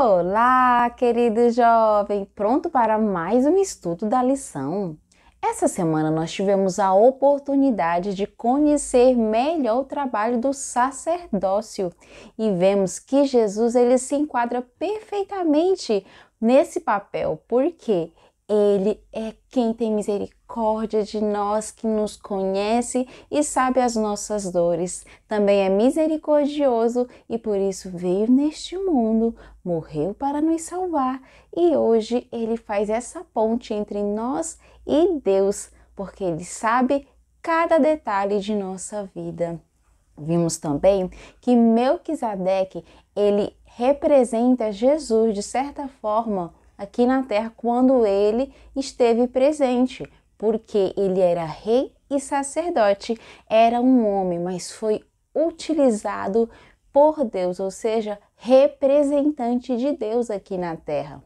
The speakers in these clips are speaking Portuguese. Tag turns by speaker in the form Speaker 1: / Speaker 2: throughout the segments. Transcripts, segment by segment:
Speaker 1: Olá, querido jovem! Pronto para mais um estudo da lição? Essa semana nós tivemos a oportunidade de conhecer melhor o trabalho do sacerdócio e vemos que Jesus ele se enquadra perfeitamente nesse papel, porque ele é quem tem misericórdia de nós, que nos conhece e sabe as nossas dores. Também é misericordioso e por isso veio neste mundo, morreu para nos salvar e hoje ele faz essa ponte entre nós e Deus, porque ele sabe cada detalhe de nossa vida. Vimos também que Melquisedeque, ele representa Jesus de certa forma, aqui na terra quando ele esteve presente, porque ele era rei e sacerdote, era um homem, mas foi utilizado por Deus, ou seja, representante de Deus aqui na terra.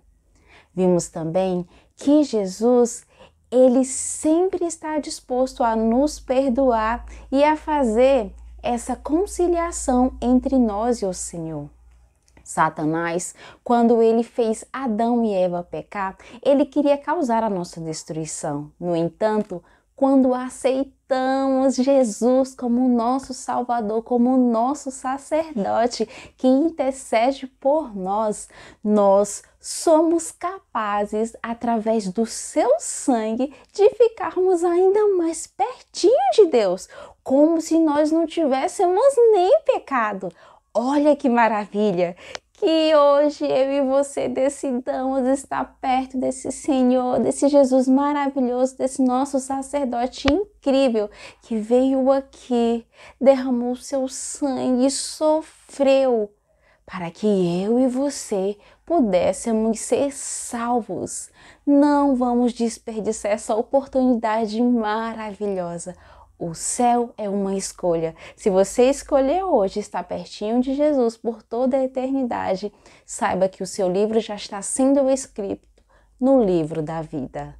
Speaker 1: Vimos também que Jesus, ele sempre está disposto a nos perdoar e a fazer essa conciliação entre nós e o Senhor. Satanás, quando ele fez Adão e Eva pecar, ele queria causar a nossa destruição. No entanto, quando aceitamos Jesus como nosso Salvador, como nosso sacerdote que intercede por nós, nós somos capazes, através do seu sangue, de ficarmos ainda mais pertinho de Deus, como se nós não tivéssemos nem pecado. Olha que maravilha! Que hoje eu e você decidamos estar perto desse Senhor, desse Jesus maravilhoso, desse nosso sacerdote incrível que veio aqui, derramou seu sangue, sofreu para que eu e você pudéssemos ser salvos. Não vamos desperdiçar essa oportunidade maravilhosa. O céu é uma escolha. Se você escolher hoje estar pertinho de Jesus por toda a eternidade, saiba que o seu livro já está sendo escrito no livro da vida.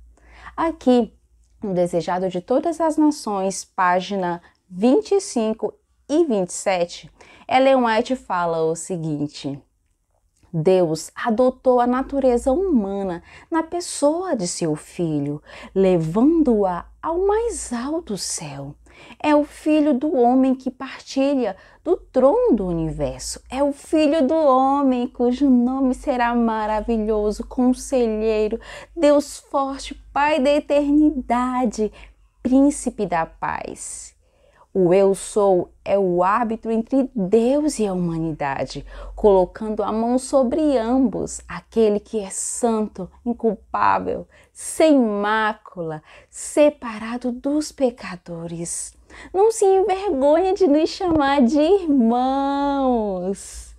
Speaker 1: Aqui, no Desejado de Todas as Nações, página 25 e 27, Ellen White fala o seguinte. Deus adotou a natureza humana na pessoa de seu filho, levando-a ao mais alto céu. É o filho do homem que partilha do trono do universo. É o filho do homem cujo nome será maravilhoso, conselheiro, Deus forte, Pai da eternidade, príncipe da paz. O eu sou é o árbitro entre Deus e a humanidade, colocando a mão sobre ambos, aquele que é santo, inculpável, sem mácula, separado dos pecadores. Não se envergonha de nos chamar de irmãos.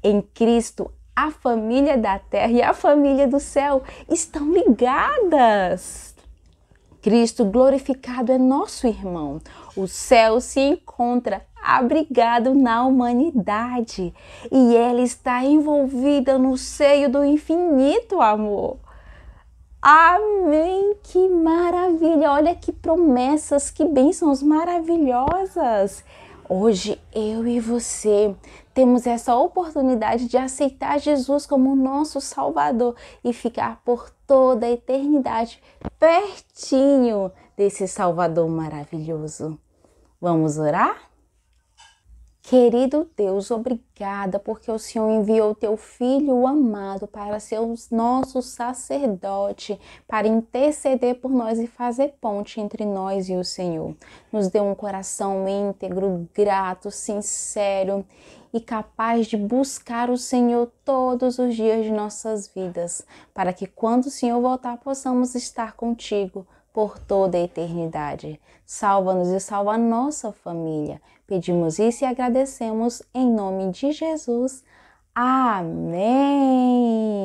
Speaker 1: Em Cristo, a família da terra e a família do céu estão ligadas. Cristo glorificado é nosso irmão. O céu se encontra abrigado na humanidade e ela está envolvida no seio do infinito amor. Amém! Que maravilha! Olha que promessas, que bênçãos maravilhosas! Hoje eu e você temos essa oportunidade de aceitar Jesus como nosso Salvador e ficar por toda a eternidade pertinho desse Salvador maravilhoso. Vamos orar? Querido Deus, obrigada porque o Senhor enviou teu filho amado para ser o nosso sacerdote, para interceder por nós e fazer ponte entre nós e o Senhor. Nos dê um coração íntegro, grato, sincero e capaz de buscar o Senhor todos os dias de nossas vidas, para que quando o Senhor voltar possamos estar contigo por toda a eternidade. Salva-nos e salva a nossa família. Pedimos isso e agradecemos em nome de Jesus. Amém.